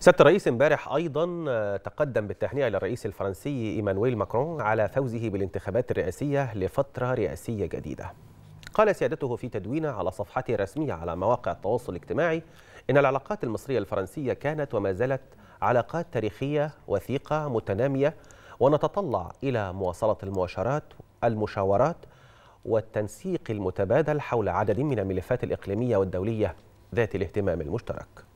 سياده الرئيس امبارح ايضا آه، تقدم بالتهنئه للرئيس الفرنسي ايمانويل ماكرون على فوزه بالانتخابات الرئاسيه لفتره رئاسيه جديده. قال سيادته في تدوينه على صفحته الرسميه على مواقع التواصل الاجتماعي ان العلاقات المصريه الفرنسيه كانت وما زالت علاقات تاريخيه وثيقه متناميه ونتطلع الى مواصله المباشرات المشاورات والتنسيق المتبادل حول عدد من الملفات الاقليميه والدوليه ذات الاهتمام المشترك